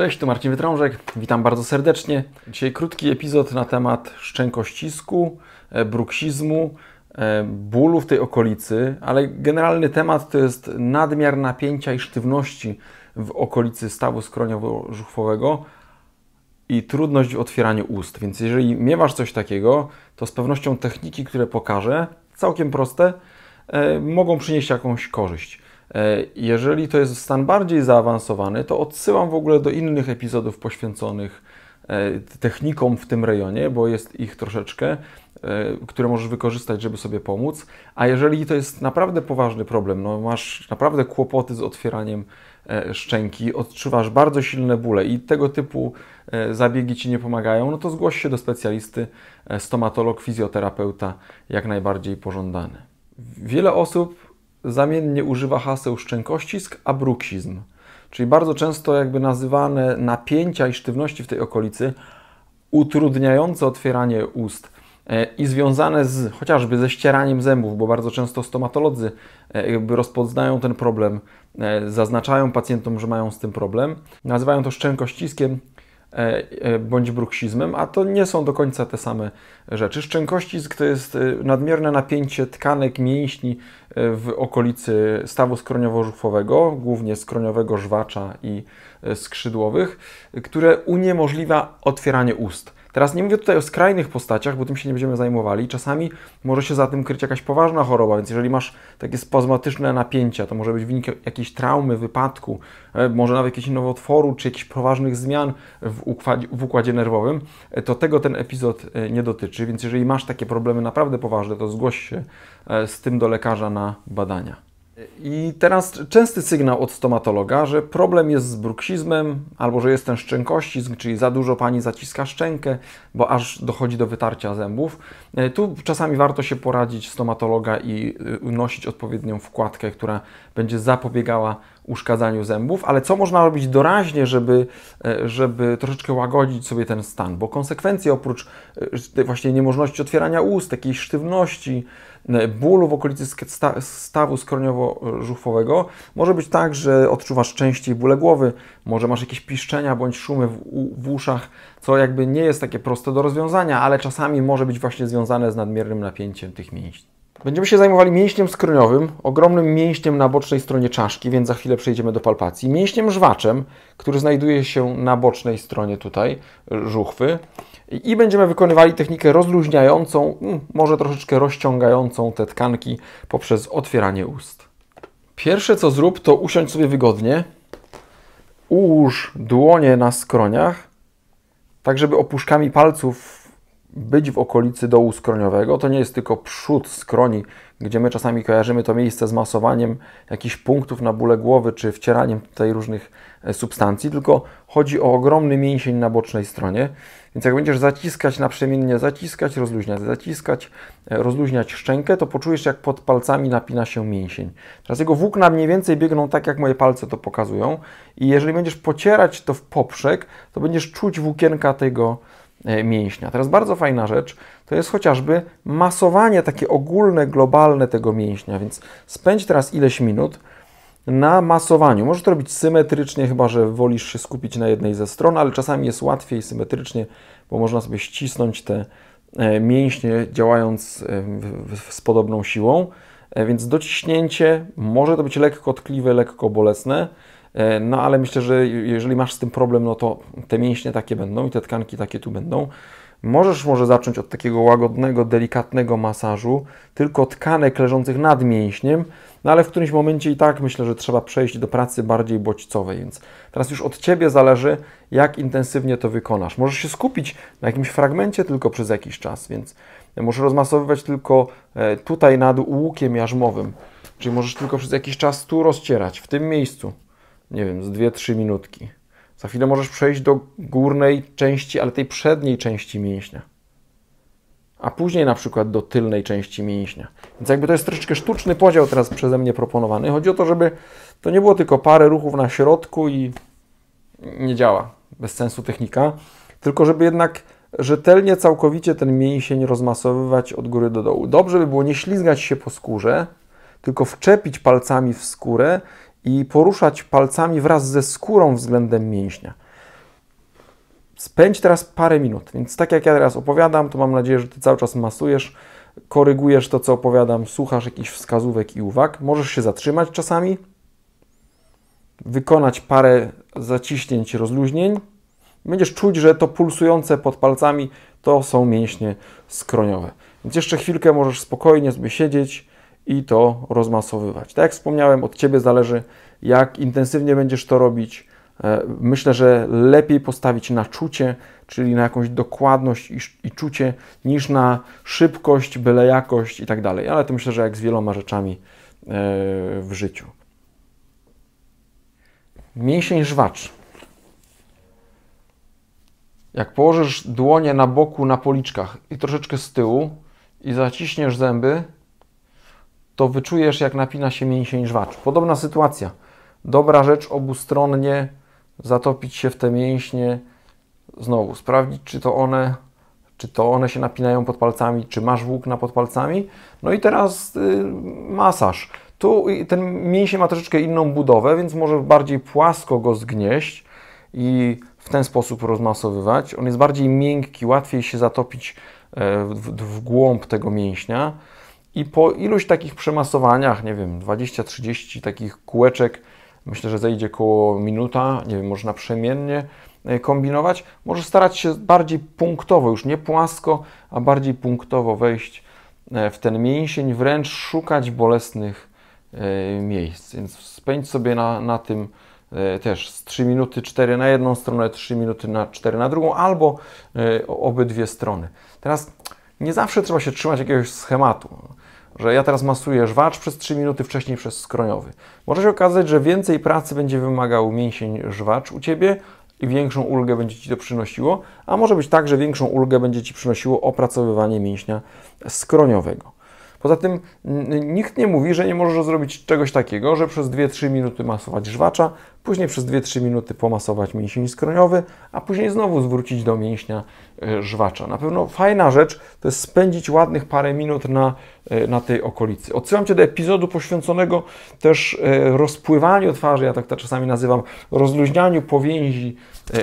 Cześć, to Marcin Wytrążek, witam bardzo serdecznie. Dzisiaj krótki epizod na temat szczękościsku, e, bruksizmu, e, bólu w tej okolicy, ale generalny temat to jest nadmiar napięcia i sztywności w okolicy stawu skroniowo-żuchwowego i trudność w otwieraniu ust. Więc jeżeli miewasz coś takiego, to z pewnością techniki, które pokażę, całkiem proste, e, mogą przynieść jakąś korzyść. E, jeżeli to jest stan bardziej zaawansowany, to odsyłam w ogóle do innych epizodów poświęconych e, technikom w tym rejonie, bo jest ich troszeczkę, e, które możesz wykorzystać, żeby sobie pomóc. A jeżeli to jest naprawdę poważny problem, no masz naprawdę kłopoty z otwieraniem szczęki, odczuwasz bardzo silne bóle i tego typu zabiegi ci nie pomagają, no to zgłoś się do specjalisty, stomatolog, fizjoterapeuta, jak najbardziej pożądany. Wiele osób zamiennie używa haseł szczękościsk, a bruksizm. Czyli bardzo często jakby nazywane napięcia i sztywności w tej okolicy utrudniające otwieranie ust e, i związane z chociażby ze ścieraniem zębów, bo bardzo często stomatolodzy e, jakby rozpoznają ten problem, e, zaznaczają pacjentom, że mają z tym problem, nazywają to szczękościskiem E, e, bądź bruksizmem, a to nie są do końca te same rzeczy. Szczękościsk to jest e, nadmierne napięcie tkanek, mięśni w okolicy stawu skroniowo-żuchwowego, głównie skroniowego żwacza i skrzydłowych, które uniemożliwia otwieranie ust. Teraz nie mówię tutaj o skrajnych postaciach, bo tym się nie będziemy zajmowali. Czasami może się za tym kryć jakaś poważna choroba, więc jeżeli masz takie spazmatyczne napięcia, to może być wynik jakiejś traumy, wypadku, e, może nawet jakiegoś nowotworu, czy jakichś poważnych zmian w układzie, w układzie nerwowym, e, to tego ten epizod e, nie dotyczy, więc jeżeli masz takie problemy naprawdę poważne, to zgłoś się z tym do lekarza na badania. I teraz częsty sygnał od stomatologa, że problem jest z bruksizmem albo że jest ten szczękościzm, czyli za dużo pani zaciska szczękę, bo aż dochodzi do wytarcia zębów. E, tu czasami warto się poradzić stomatologa i e, unosić odpowiednią wkładkę, która będzie zapobiegała uszkadzaniu zębów, ale co można robić doraźnie, żeby, e, żeby troszeczkę łagodzić sobie ten stan, bo konsekwencje oprócz właśnie niemożności otwierania ust, takiej sztywności, bólu w okolicy stawu skroniowo-żuchwowego. Może być tak, że odczuwasz częściej bóle głowy, może masz jakieś piszczenia bądź szumy w, w uszach, co jakby nie jest takie proste do rozwiązania, ale czasami może być właśnie związane z nadmiernym napięciem tych mięśni. Będziemy się zajmowali mięśniem skroniowym, ogromnym mięśniem na bocznej stronie czaszki, więc za chwilę przejdziemy do palpacji. Mięśniem żwaczem, który znajduje się na bocznej stronie tutaj żuchwy. I będziemy wykonywali technikę rozluźniającą, mm, może troszeczkę rozciągającą te tkanki poprzez otwieranie ust. Pierwsze co zrób, to usiądź sobie wygodnie. Ułóż dłonie na skroniach, tak żeby opuszkami palców być w okolicy dołu skroniowego. To nie jest tylko przód skroni, gdzie my czasami kojarzymy to miejsce z masowaniem jakichś punktów na bóle głowy czy wcieraniem tutaj różnych e, substancji, tylko chodzi o ogromny mięsień na bocznej stronie. Więc jak będziesz zaciskać naprzemiennie, zaciskać, rozluźniać, zaciskać, e, rozluźniać szczękę, to poczujesz jak pod palcami napina się mięsień. Teraz jego włókna mniej więcej biegną tak, jak moje palce to pokazują i jeżeli będziesz pocierać to w poprzek, to będziesz czuć włókienka tego, E, mięśnia. Teraz bardzo fajna rzecz to jest chociażby masowanie takie ogólne, globalne tego mięśnia, więc spędź teraz ileś minut na masowaniu. Możesz to robić symetrycznie, chyba że wolisz się skupić na jednej ze stron, ale czasami jest łatwiej symetrycznie, bo można sobie ścisnąć te e, mięśnie działając e, z podobną siłą. Więc dociśnięcie może to być lekko tkliwe, lekko bolesne E, no ale myślę, że jeżeli masz z tym problem, no to te mięśnie takie będą i te tkanki takie tu będą. Możesz może zacząć od takiego łagodnego, delikatnego masażu, tylko tkanek leżących nad mięśniem, no ale w którymś momencie i tak myślę, że trzeba przejść do pracy bardziej bodźcowej, więc teraz już od Ciebie zależy, jak intensywnie to wykonasz. Możesz się skupić na jakimś fragmencie tylko przez jakiś czas, więc możesz rozmasowywać tylko e, tutaj nad łukiem jarzmowym, czyli możesz tylko przez jakiś czas tu rozcierać, w tym miejscu nie wiem, z 2-3 minutki. Za chwilę możesz przejść do górnej części, ale tej przedniej części mięśnia. A później na przykład do tylnej części mięśnia. Więc jakby to jest troszeczkę sztuczny podział teraz przeze mnie proponowany. Chodzi o to, żeby to nie było tylko parę ruchów na środku i nie działa. Bez sensu technika. Tylko żeby jednak rzetelnie, całkowicie ten mięsień rozmasowywać od góry do dołu. Dobrze by było nie ślizgać się po skórze, tylko wczepić palcami w skórę i poruszać palcami wraz ze skórą względem mięśnia. Spędź teraz parę minut, więc tak jak ja teraz opowiadam, to mam nadzieję, że Ty cały czas masujesz, korygujesz to, co opowiadam, słuchasz jakichś wskazówek i uwag. Możesz się zatrzymać czasami, wykonać parę zaciśnięć, rozluźnień. Będziesz czuć, że to pulsujące pod palcami to są mięśnie skroniowe. Więc jeszcze chwilkę możesz spokojnie sobie siedzieć, i to rozmasowywać. Tak jak wspomniałem, od Ciebie zależy, jak intensywnie będziesz to robić. E, myślę, że lepiej postawić na czucie, czyli na jakąś dokładność i, i czucie, niż na szybkość, byle jakość i tak dalej. Ale to myślę, że jak z wieloma rzeczami e, w życiu. Mięsień żwacz. Jak położysz dłonie na boku na policzkach i troszeczkę z tyłu i zaciśniesz zęby, to wyczujesz, jak napina się mięsień żwacz. Podobna sytuacja. Dobra rzecz obustronnie zatopić się w te mięśnie, znowu sprawdzić, czy to one, czy to one się napinają pod palcami, czy masz włókna pod palcami. No i teraz y, masaż. Tu ten mięsień ma troszeczkę inną budowę, więc może bardziej płasko go zgnieść i w ten sposób rozmasowywać. On jest bardziej miękki, łatwiej się zatopić e, w, w głąb tego mięśnia. I po iluś takich przemasowaniach, nie wiem, 20-30 takich kółeczek, myślę, że zejdzie koło minuta, nie wiem, można przemiennie e, kombinować. Może starać się bardziej punktowo, już nie płasko, a bardziej punktowo wejść e, w ten mięsień, wręcz szukać bolesnych e, miejsc. Więc spędź sobie na, na tym też z 3 minuty 4 na jedną stronę, 3 minuty na 4 na drugą, albo obydwie strony. Teraz nie zawsze trzeba się trzymać jakiegoś schematu, że ja teraz masuję żwacz przez 3 minuty, wcześniej przez skroniowy. Może się okazać, że więcej pracy będzie wymagał mięsień żwacz u Ciebie i większą ulgę będzie Ci to przynosiło, a może być tak, że większą ulgę będzie Ci przynosiło opracowywanie mięśnia skroniowego. Poza tym nikt nie mówi, że nie możesz zrobić czegoś takiego, że przez 2-3 minuty masować żwacza, później przez 2-3 minuty pomasować mięsień skroniowy, a później znowu zwrócić do mięśnia e, żwacza. Na pewno fajna rzecz to jest spędzić ładnych parę minut na, e, na tej okolicy. Odsyłam Cię do epizodu poświęconego też e, rozpływaniu twarzy, ja tak to czasami nazywam, rozluźnianiu powięzi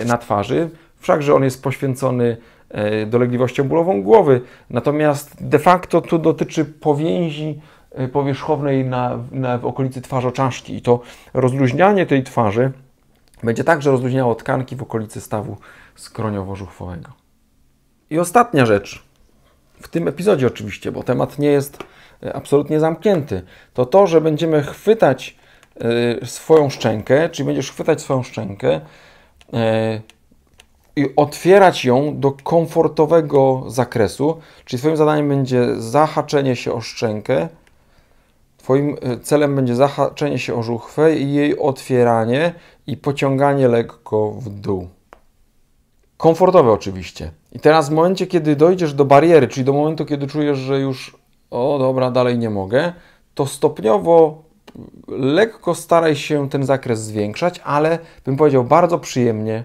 na twarzy. Wszakże on jest poświęcony E, dolegliwością bólową głowy. Natomiast de facto to dotyczy powięzi e, powierzchownej na, na w okolicy twarzoczaszki i to rozluźnianie tej twarzy będzie także rozluźniało tkanki w okolicy stawu skroniowo-żuchwowego. I ostatnia rzecz, w tym epizodzie oczywiście, bo temat nie jest e, absolutnie zamknięty, to to, że będziemy chwytać swoją szczękę, czyli będziesz chwytać swoją szczękę i otwierać ją do komfortowego zakresu, czyli Twoim zadaniem będzie zahaczenie się o szczękę, Twoim e, celem będzie zahaczenie się o żuchwę i jej otwieranie i pociąganie lekko w dół. Komfortowe oczywiście. I teraz w momencie, kiedy dojdziesz do bariery, czyli do momentu, kiedy czujesz, że już o dobra, dalej nie mogę, to stopniowo lekko staraj się ten zakres zwiększać, ale bym powiedział bardzo przyjemnie,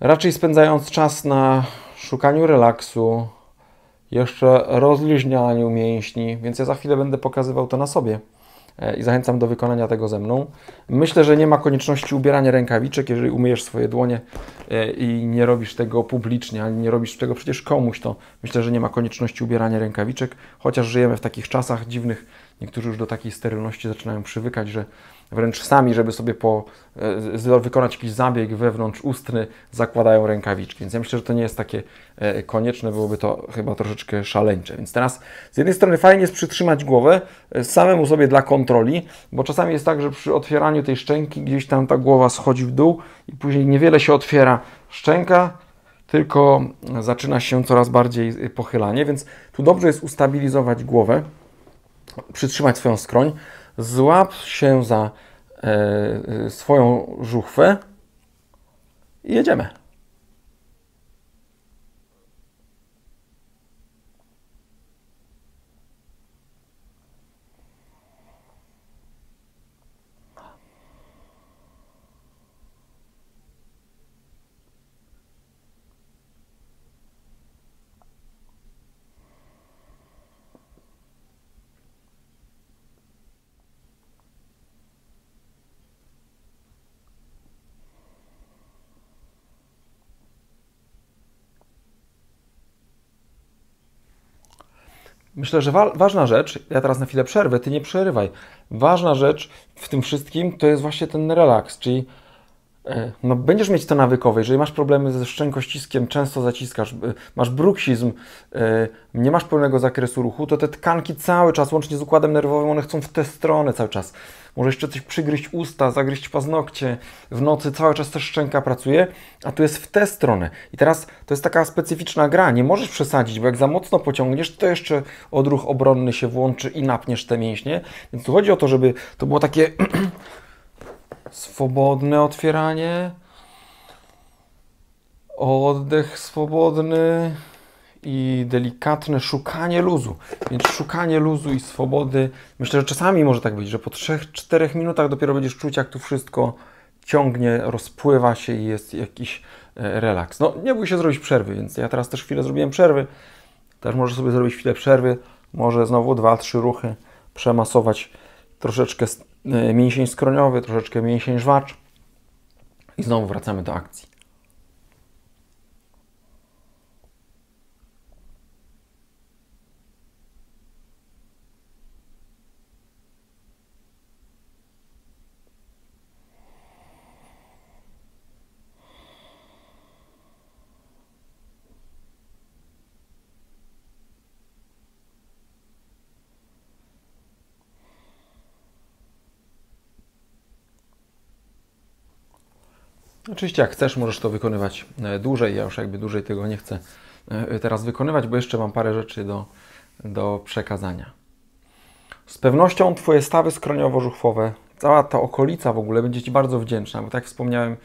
Raczej spędzając czas na szukaniu relaksu, jeszcze rozluźnianiu mięśni, więc ja za chwilę będę pokazywał to na sobie e, i zachęcam do wykonania tego ze mną. Myślę, że nie ma konieczności ubierania rękawiczek, jeżeli umyjesz swoje dłonie e, i nie robisz tego publicznie, ani nie robisz tego przecież komuś, to myślę, że nie ma konieczności ubierania rękawiczek, chociaż żyjemy w takich czasach dziwnych, niektórzy już do takiej sterylności zaczynają przywykać, że wręcz sami, żeby sobie po, e, wykonać jakiś zabieg wewnątrz ustny, zakładają rękawiczki. Więc ja myślę, że to nie jest takie e, konieczne, byłoby to chyba troszeczkę szaleńcze. Więc teraz z jednej strony fajnie jest przytrzymać głowę e, samemu sobie dla kontroli, bo czasami jest tak, że przy otwieraniu tej szczęki gdzieś tam ta głowa schodzi w dół i później niewiele się otwiera szczęka, tylko zaczyna się coraz bardziej pochylanie, więc tu dobrze jest ustabilizować głowę, przytrzymać swoją skroń złap się za e, e, swoją żuchwę i jedziemy. Myślę, że wa ważna rzecz, ja teraz na chwilę przerwę, ty nie przerywaj. Ważna rzecz w tym wszystkim to jest właśnie ten relaks, czyli E, no, będziesz mieć to nawykowe. Jeżeli masz problemy ze szczękościskiem, często zaciskasz, e, masz bruksizm, e, nie masz pełnego zakresu ruchu, to te tkanki cały czas, łącznie z układem nerwowym, one chcą w tę stronę cały czas. Może jeszcze coś przygryźć usta, zagryźć paznokcie. W nocy cały czas ta szczęka pracuje, a tu jest w tę stronę. I teraz to jest taka specyficzna gra. Nie możesz przesadzić, bo jak za mocno pociągniesz, to jeszcze odruch obronny się włączy i napniesz te mięśnie. Więc tu chodzi o to, żeby to było takie swobodne otwieranie, oddech swobodny i delikatne szukanie luzu. Więc szukanie luzu i swobody. Myślę, że czasami może tak być, że po 3-4 minutach dopiero będziesz czuć, jak tu wszystko ciągnie, rozpływa się i jest jakiś e, relaks. No, nie bój się zrobić przerwy, więc ja teraz też chwilę zrobiłem przerwy. Też może sobie zrobić chwilę przerwy, może znowu 2-3 ruchy przemasować troszeczkę E, mięsień skroniowy, troszeczkę mięsień żwacz i znowu wracamy do akcji. Oczywiście jak chcesz, możesz to wykonywać e, dłużej. Ja już jakby dłużej tego nie chcę e, teraz wykonywać, bo jeszcze mam parę rzeczy do, do przekazania. Z pewnością Twoje stawy skroniowo-żuchwowe, cała ta okolica w ogóle będzie Ci bardzo wdzięczna, bo tak jak wspomniałem,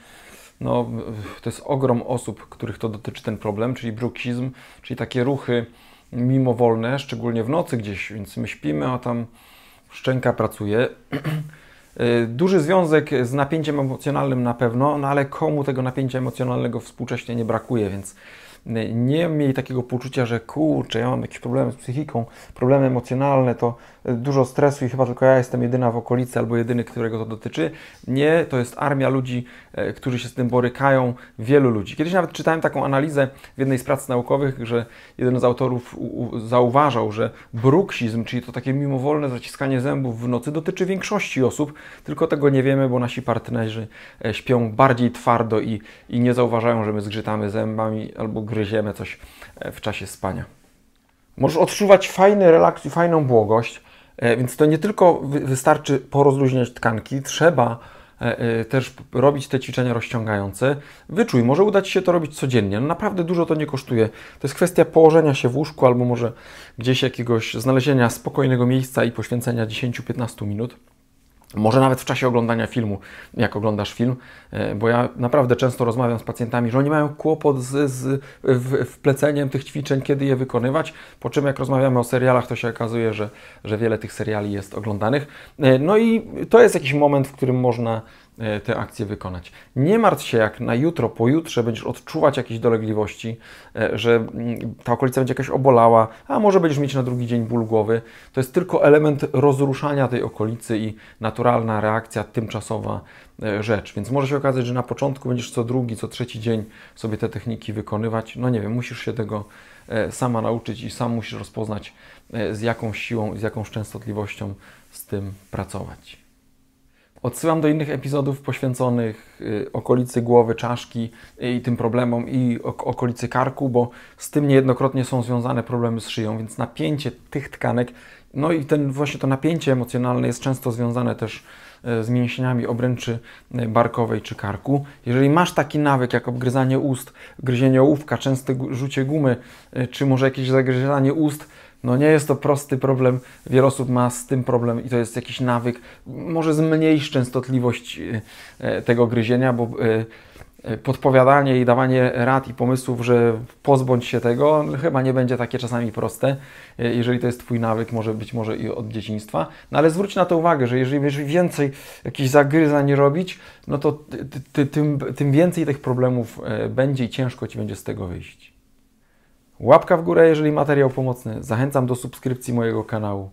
no, to jest ogrom osób, których to dotyczy ten problem, czyli bruksizm, czyli takie ruchy mimowolne, szczególnie w nocy gdzieś, więc my śpimy, a tam szczęka pracuje. E, duży związek z napięciem emocjonalnym na pewno, no ale komu tego napięcia emocjonalnego współcześnie nie brakuje, więc e, nie miej takiego poczucia, że kurczę, ja mam jakieś problemy z psychiką, problemy emocjonalne, to dużo stresu i chyba tylko ja jestem jedyna w okolicy albo jedyny, którego to dotyczy. Nie, to jest armia ludzi, e, którzy się z tym borykają, wielu ludzi. Kiedyś nawet czytałem taką analizę w jednej z prac naukowych, że jeden z autorów zauważał, że bruksizm, czyli to takie mimowolne zaciskanie zębów w nocy, dotyczy większości osób, tylko tego nie wiemy, bo nasi partnerzy e, śpią bardziej twardo i, i nie zauważają, że my zgrzytamy zębami albo gryziemy coś e, w czasie spania. Możesz odczuwać fajny relaks i fajną błogość, E, więc to nie tylko wystarczy porozluźniać tkanki, trzeba e, e, też robić te ćwiczenia rozciągające. Wyczuj, może udać się to robić codziennie. No naprawdę dużo to nie kosztuje. To jest kwestia położenia się w łóżku albo może gdzieś jakiegoś znalezienia spokojnego miejsca i poświęcenia 10-15 minut. Może nawet w czasie oglądania filmu, jak oglądasz film, e, bo ja naprawdę często rozmawiam z pacjentami, że oni mają kłopot z, z wpleceniem tych ćwiczeń, kiedy je wykonywać. Po czym, jak rozmawiamy o serialach, to się okazuje, że, że wiele tych seriali jest oglądanych. E, no i to jest jakiś moment, w którym można E, te akcje wykonać. Nie martw się, jak na jutro, pojutrze będziesz odczuwać jakieś dolegliwości, e, że mm, ta okolica będzie jakaś obolała, a może będziesz mieć na drugi dzień ból głowy. To jest tylko element rozruszania tej okolicy i naturalna reakcja tymczasowa e, rzecz. Więc może się okazać, że na początku będziesz co drugi, co trzeci dzień sobie te techniki wykonywać. No nie wiem, musisz się tego sama nauczyć i sam musisz rozpoznać, z jaką siłą, z jaką częstotliwością z tym pracować. Odsyłam do innych epizodów poświęconych y, okolicy głowy, czaszki i tym problemom i okolicy karku, bo z tym niejednokrotnie są związane problemy z szyją, więc napięcie tych tkanek, no i ten właśnie to napięcie emocjonalne jest często związane też y, z mięśniami obręczy y, barkowej czy karku. Jeżeli masz taki nawyk jak obgryzanie ust, gryzienie ołówka, częste rzucie gumy, czy może jakieś zagryzanie ust, no nie jest to prosty problem, wiele osób ma z tym problem i to jest jakiś nawyk. Może zmniejsz częstotliwość e, e, tego gryzienia, bo e, podpowiadanie i dawanie rad i pomysłów, że pozbądź się tego, no, chyba nie będzie takie czasami proste, jeżeli to jest Twój nawyk, może być może i od dzieciństwa. No ale zwróć na to uwagę, że jeżeli będziesz więcej jakichś zagryzań robić, no to ty, ty, tym, tym więcej tych problemów będzie i ciężko Ci będzie z tego wyjść. Łapka w górę, jeżeli materiał pomocny. Zachęcam do subskrypcji mojego kanału.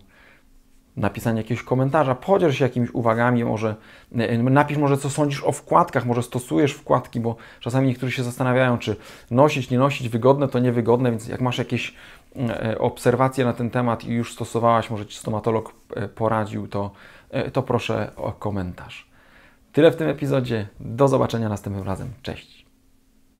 Napisanie jakiegoś komentarza, podziel się jakimiś uwagami, może e, e, napisz może co sądzisz o wkładkach, może stosujesz wkładki, bo czasami niektórzy się zastanawiają, czy nosić, nie nosić, wygodne to niewygodne, więc jak masz jakieś mm, e, obserwacje na ten temat i już stosowałaś, może Ci stomatolog poradził, to, to proszę o komentarz. Tyle w tym epizodzie. Do zobaczenia następnym razem. Cześć.